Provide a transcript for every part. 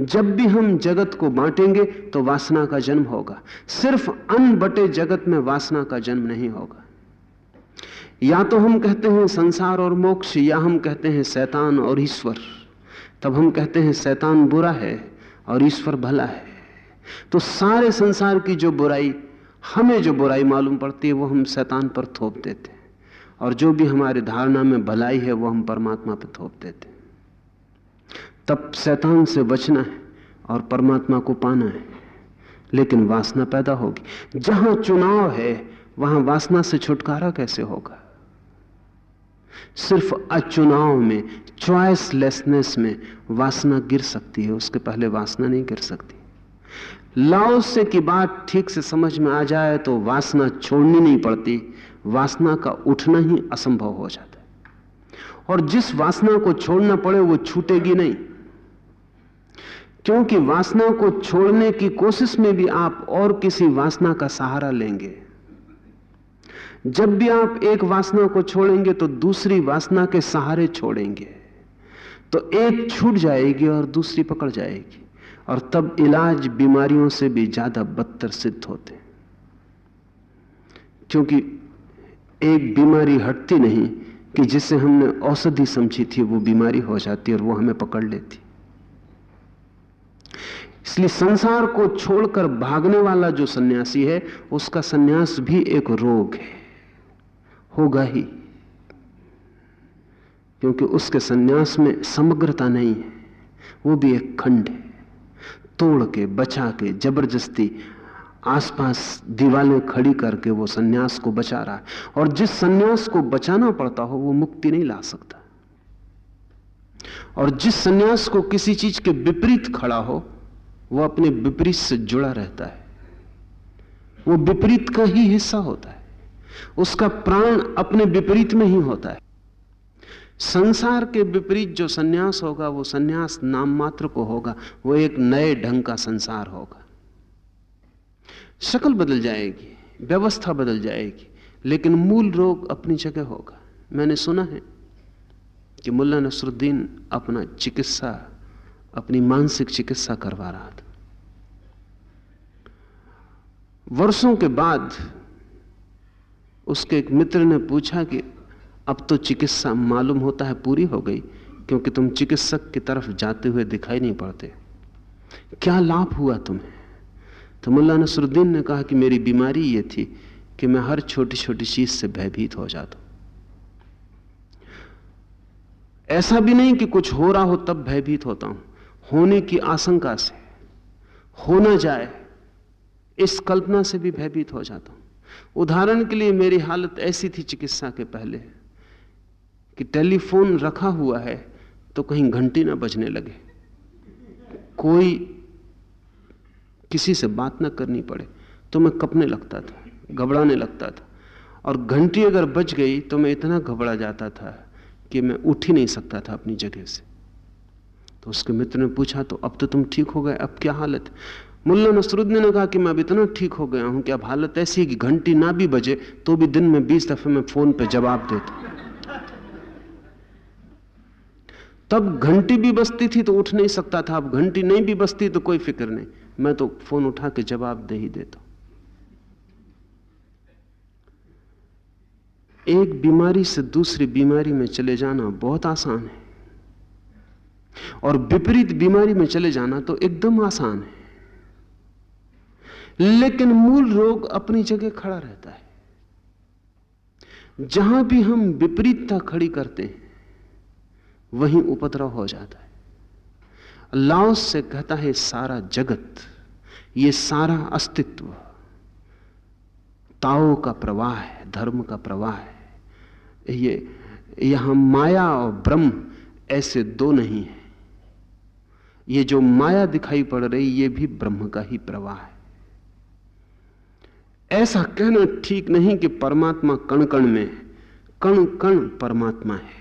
जब भी हम जगत को बांटेंगे तो वासना का जन्म होगा सिर्फ अनबटे जगत में वासना का जन्म नहीं होगा या तो हम कहते हैं संसार और मोक्ष या हम कहते हैं शैतान और ईश्वर तब हम कहते हैं शैतान बुरा है और ईश्वर भला है तो सारे संसार की जो बुराई हमें जो बुराई मालूम पड़ती है वो हम शैतान पर थोप देते हैं और जो भी हमारे धारणा में भलाई है वो हम परमात्मा पर थोप देते हैं तब शैतान से बचना है और परमात्मा को पाना है लेकिन वासना पैदा होगी जहां चुनाव है वहां वासना से छुटकारा कैसे होगा सिर्फ अचुनाव में चॉइसलेसनेस में वासना गिर सकती है उसके पहले वासना नहीं गिर सकती लाओ से की बात ठीक से समझ में आ जाए तो वासना छोड़नी नहीं पड़ती वासना का उठना ही असंभव हो जाता है और जिस वासना को छोड़ना पड़े वो छूटेगी नहीं क्योंकि वासना को छोड़ने की कोशिश में भी आप और किसी वासना का सहारा लेंगे जब भी आप एक वासना को छोड़ेंगे तो दूसरी वासना के सहारे छोड़ेंगे तो एक छूट जाएगी और दूसरी पकड़ जाएगी और तब इलाज बीमारियों से भी ज्यादा बदतर सिद्ध होते क्योंकि एक बीमारी हटती नहीं कि जिसे हमने औषधि समझी थी वो बीमारी हो जाती और वो हमें पकड़ लेती इसलिए संसार को छोड़कर भागने वाला जो सन्यासी है उसका सन्यास भी एक रोग है होगा ही क्योंकि उसके सन्यास में समग्रता नहीं है वो भी एक खंड है तोड़ के बचा के जबरदस्ती आसपास दीवालें खड़ी करके वो सन्यास को बचा रहा है और जिस सन्यास को बचाना पड़ता हो वो मुक्ति नहीं ला सकता और जिस सन्यास को किसी चीज के विपरीत खड़ा हो वो अपने विपरीत से जुड़ा रहता है वो विपरीत का ही हिस्सा होता है उसका प्राण अपने विपरीत में ही होता है संसार के विपरीत जो सन्यास होगा वो सन्यास नाम मात्र को होगा वो एक नए ढंग का संसार होगा शक्ल बदल जाएगी व्यवस्था बदल जाएगी लेकिन मूल रोग अपनी जगह होगा मैंने सुना है कि मुल्ला नसरुद्दीन अपना चिकित्सा अपनी मानसिक चिकित्सा करवा रहा था वर्षों के बाद उसके एक मित्र ने पूछा कि अब तो चिकित्सा मालूम होता है पूरी हो गई क्योंकि तुम चिकित्सक की तरफ जाते हुए दिखाई नहीं पड़ते क्या लाभ हुआ तुम्हें तो मुल्ला नसरुद्दीन ने कहा कि मेरी बीमारी ये थी कि मैं हर छोटी छोटी चीज से भयभीत हो जाता ऐसा भी नहीं कि कुछ हो रहा हो तब भयभीत होता हूं होने की आशंका से हो ना जाए इस कल्पना से भी भयभीत हो जाता हूं उदाहरण के लिए मेरी हालत ऐसी थी चिकित्सा के पहले कि टेलीफोन रखा हुआ है तो कहीं घंटी ना बजने लगे कोई किसी से बात ना करनी पड़े तो मैं कपने लगता था घबराने लगता था और घंटी अगर बज गई तो मैं इतना घबरा जाता था कि मैं उठ ही नहीं सकता था अपनी जगह से तो उसके मित्र ने पूछा तो अब तो तुम ठीक हो गए अब क्या हालत मुल्ला नसरुद्दीन ने कहा कि मैं अब इतना ठीक हो गया हूं कि अब हालत ऐसी है कि घंटी ना भी बजे तो भी दिन में बीस दफे में फोन पर जवाब देता तब घंटी भी बजती थी तो उठ नहीं सकता था अब घंटी नहीं भी बजती तो कोई फिक्र नहीं मैं तो फोन उठा के जवाब दे ही देता एक बीमारी से दूसरी बीमारी में चले जाना बहुत आसान है और विपरीत बीमारी में चले जाना तो एकदम आसान है लेकिन मूल रोग अपनी जगह खड़ा रहता है जहां भी हम विपरीतता खड़ी करते हैं वहीं उपद्रव हो जाता है लाओस से कहता है सारा जगत ये सारा अस्तित्व ताओ का प्रवाह है धर्म का प्रवाह है ये यहां माया और ब्रह्म ऐसे दो नहीं है ये जो माया दिखाई पड़ रही ये भी ब्रह्म का ही प्रवाह है ऐसा कहना ठीक नहीं कि परमात्मा कण कण में कण कण परमात्मा है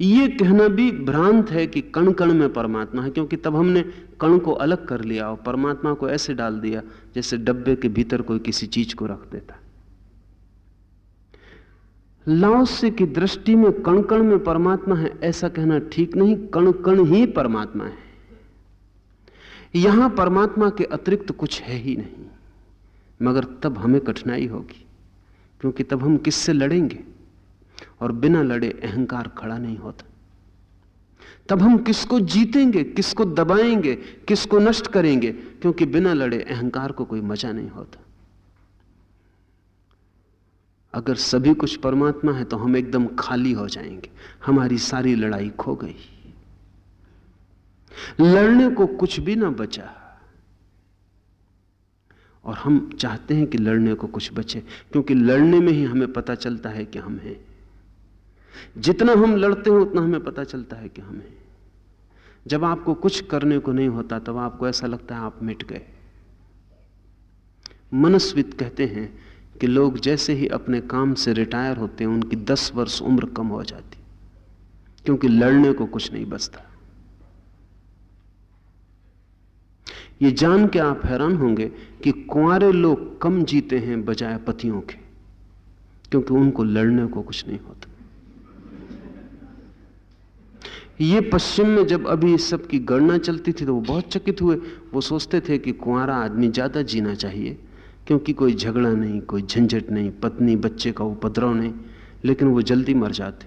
यह कहना भी भ्रांत है कि कण कण में परमात्मा है क्योंकि तब हमने कण को अलग कर लिया और परमात्मा को ऐसे डाल दिया जैसे डब्बे के भीतर कोई किसी चीज को रख देता है लाओसे की दृष्टि में कण कण में परमात्मा है ऐसा कहना ठीक नहीं कण कण ही परमात्मा है यहां परमात्मा के अतिरिक्त कुछ है ही नहीं मगर तब हमें कठिनाई होगी क्योंकि तब हम किससे लड़ेंगे और बिना लड़े अहंकार खड़ा नहीं होता तब हम किसको जीतेंगे किसको दबाएंगे किसको नष्ट करेंगे क्योंकि बिना लड़े अहंकार को कोई मजा नहीं होता अगर सभी कुछ परमात्मा है तो हम एकदम खाली हो जाएंगे हमारी सारी लड़ाई खो गई लड़ने को कुछ भी ना बचा और हम चाहते हैं कि लड़ने को कुछ बचे क्योंकि लड़ने में ही हमें पता चलता है कि हम हैं जितना हम लड़ते हैं उतना हमें पता चलता है कि हम हैं जब आपको कुछ करने को नहीं होता तब आपको ऐसा लगता है आप मिट गए मनस्वित कहते हैं कि लोग जैसे ही अपने काम से रिटायर होते हैं उनकी दस वर्ष उम्र कम हो जाती क्योंकि लड़ने को कुछ नहीं बचता ये जान के आप हैरान होंगे कि कुंवरे लोग कम जीते हैं बजाय पतियों के क्योंकि उनको लड़ने को कुछ नहीं होता ये पश्चिम में जब अभी इस सब की गणना चलती थी तो वो बहुत चकित हुए वो सोचते थे कि कुंवरा आदमी ज्यादा जीना चाहिए क्योंकि कोई झगड़ा नहीं कोई झंझट नहीं पत्नी बच्चे का उपद्रव नहीं लेकिन वो जल्दी मर जाते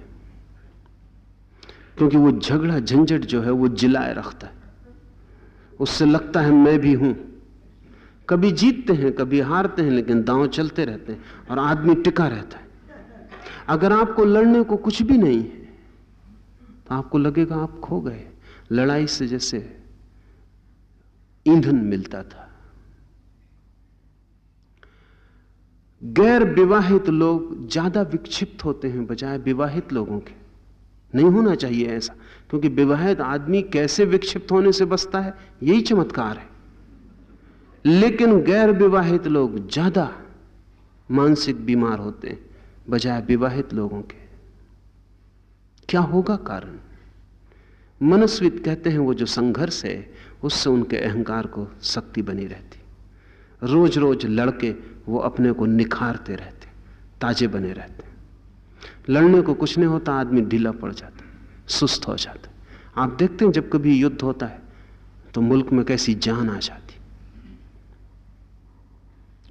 क्योंकि वो झगड़ा झंझट जो है वो जिलाए रखता है उससे लगता है मैं भी हूं कभी जीतते हैं कभी हारते हैं लेकिन दांव चलते रहते हैं और आदमी टिका रहता है अगर आपको लड़ने को कुछ भी नहीं है तो आपको लगेगा आप खो गए लड़ाई से जैसे ईंधन मिलता था गैर विवाहित लोग ज्यादा विक्षिप्त होते हैं बजाय विवाहित लोगों के नहीं होना चाहिए ऐसा क्योंकि विवाहित आदमी कैसे विक्षिप्त होने से बचता है यही चमत्कार है लेकिन गैर विवाहित लोग ज्यादा मानसिक बीमार होते हैं बजाय विवाहित लोगों के क्या होगा कारण मनस्वित कहते हैं वो जो संघर्ष है उससे उनके अहंकार को शक्ति बनी रहती रोज रोज लड़के वो अपने को निखारते रहते ताजे बने रहते लड़ने को कुछ नहीं होता आदमी ढीला पड़ जाता सुस्त हो जाता आप देखते हैं जब कभी युद्ध होता है तो मुल्क में कैसी जान आ जाती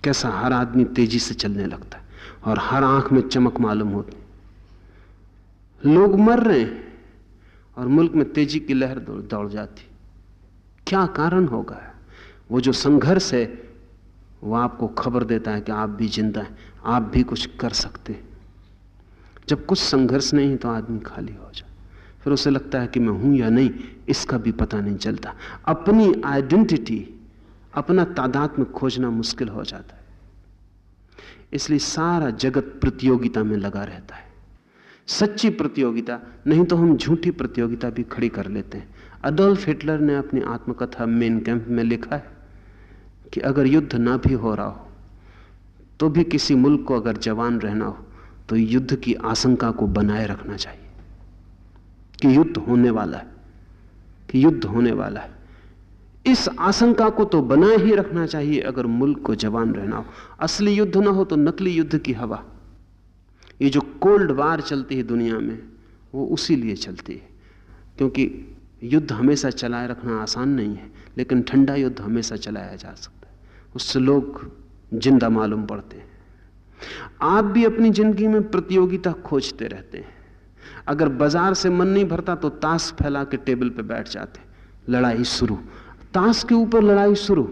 कैसा हर आदमी तेजी से चलने लगता है और हर आंख में चमक मालूम होती लोग मर रहे हैं और मुल्क में तेजी की लहर दौड़ जाती क्या कारण होगा वो जो संघर्ष है वो आपको खबर देता है कि आप भी जिंदा हैं आप भी कुछ कर सकते हैं जब कुछ संघर्ष नहीं तो आदमी खाली हो जाए फिर उसे लगता है कि मैं हूं या नहीं इसका भी पता नहीं चलता अपनी आइडेंटिटी अपना में खोजना मुश्किल हो जाता है इसलिए सारा जगत प्रतियोगिता में लगा रहता है सच्ची प्रतियोगिता नहीं तो हम झूठी प्रतियोगिता भी खड़ी कर लेते हैं अडोल्फ हिटलर ने अपनी आत्मकथा मेन कैंप में लिखा है कि अगर युद्ध ना भी हो रहा हो तो भी किसी मुल्क को अगर जवान रहना हो तो युद्ध की आशंका को बनाए रखना चाहिए कि युद्ध होने वाला है कि युद्ध होने वाला है इस आशंका को तो बनाए ही रखना चाहिए अगर मुल्क को जवान रहना हो असली युद्ध ना हो तो नकली युद्ध की हवा ये जो कोल्ड वार चलती है दुनिया में वो उसी लिए चलती है क्योंकि युद्ध हमेशा चलाए रखना आसान नहीं है लेकिन ठंडा युद्ध हमेशा चलाया जा सकता उससे लोग जिंदा मालूम पड़ते हैं आप भी अपनी जिंदगी में प्रतियोगिता खोजते रहते हैं अगर बाजार से मन नहीं भरता तो ताश फैला के टेबल पर बैठ जाते लड़ाई शुरू ताश के ऊपर लड़ाई शुरू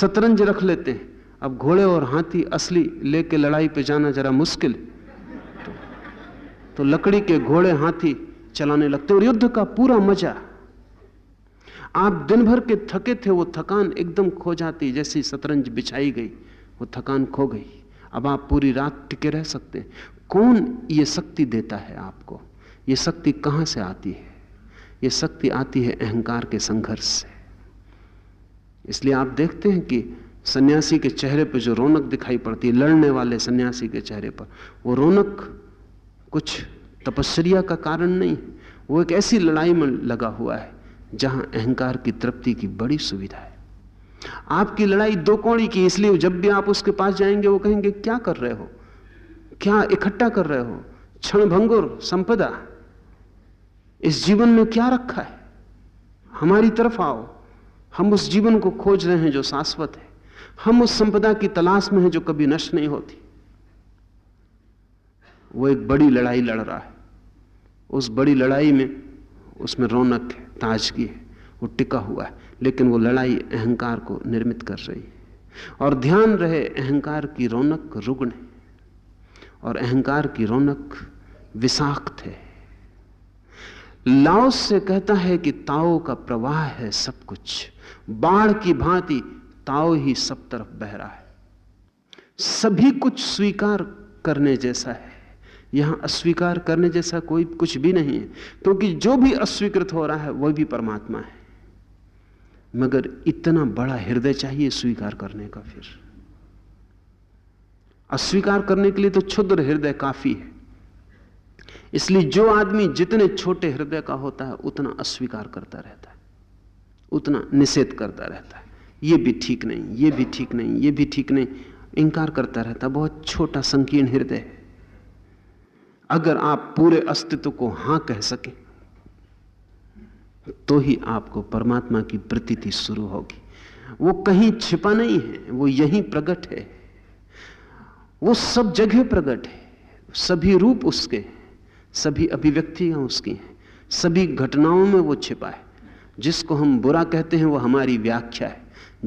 शतरंज रख लेते हैं अब घोड़े और हाथी असली लेके लड़ाई पे जाना जरा मुश्किल तो, तो लकड़ी के घोड़े हाथी चलाने लगते और युद्ध का पूरा मजा आप दिन भर के थके थे वो थकान एकदम खो जाती जैसी शतरंज बिछाई गई वो थकान खो गई अब आप पूरी रात टिके रह सकते हैं कौन ये शक्ति देता है आपको ये शक्ति कहाँ से आती है ये शक्ति आती है अहंकार के संघर्ष से इसलिए आप देखते हैं कि सन्यासी के चेहरे पर जो रौनक दिखाई पड़ती है लड़ने वाले सन्यासी के चेहरे पर वो रौनक कुछ तपस्या का कारण नहीं वो एक ऐसी लड़ाई में लगा हुआ है जहां अहंकार की तृप्ति की बड़ी सुविधा है आपकी लड़ाई दो कौड़ी की इसलिए जब भी आप उसके पास जाएंगे वो कहेंगे क्या कर रहे हो क्या इकट्ठा कर रहे हो क्षण भंगुर संपदा इस जीवन में क्या रखा है हमारी तरफ आओ हम उस जीवन को खोज रहे हैं जो शाश्वत है हम उस संपदा की तलाश में हैं जो कभी नष्ट नहीं होती वो एक बड़ी लड़ाई लड़ रहा है उस बड़ी लड़ाई में उसमें रौनक है ताजगी है वो टिका हुआ है लेकिन वो लड़ाई अहंकार को निर्मित कर रही है और ध्यान रहे अहंकार की रौनक रुग्ण है और अहंकार की रौनक विषाक्त है लाओस से कहता है कि ताओ का प्रवाह है सब कुछ बाढ़ की भांति ताओ ही सब तरफ बह रहा है सभी कुछ स्वीकार करने जैसा है यहां अस्वीकार करने जैसा कोई कुछ भी नहीं है क्योंकि जो भी अस्वीकृत हो रहा है वह भी परमात्मा है मगर इतना बड़ा हृदय चाहिए स्वीकार करने का फिर अस्वीकार करने के लिए तो क्षुद्र हृदय काफी है इसलिए जो आदमी जितने छोटे हृदय का होता है उतना अस्वीकार करता रहता है उतना निषेध करता रहता है ये भी ठीक नहीं ये भी ठीक नहीं ये भी ठीक नहीं इंकार करता रहता बहुत छोटा संकीर्ण हृदय है अगर आप पूरे अस्तित्व को हां कह सके तो ही आपको परमात्मा की प्रतीति शुरू होगी वो कहीं छिपा नहीं है वो यहीं प्रकट है वो सब जगह प्रकट है सभी रूप उसके हैं सभी अभिव्यक्तियां उसकी हैं सभी घटनाओं में वो छिपा है जिसको हम बुरा कहते हैं वो हमारी व्याख्या है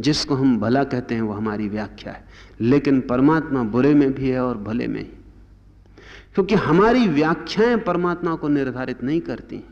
जिसको हम भला कहते हैं वो हमारी व्याख्या है लेकिन परमात्मा बुरे में भी है और भले में ही क्योंकि हमारी व्याख्याएं परमात्मा को निर्धारित नहीं करती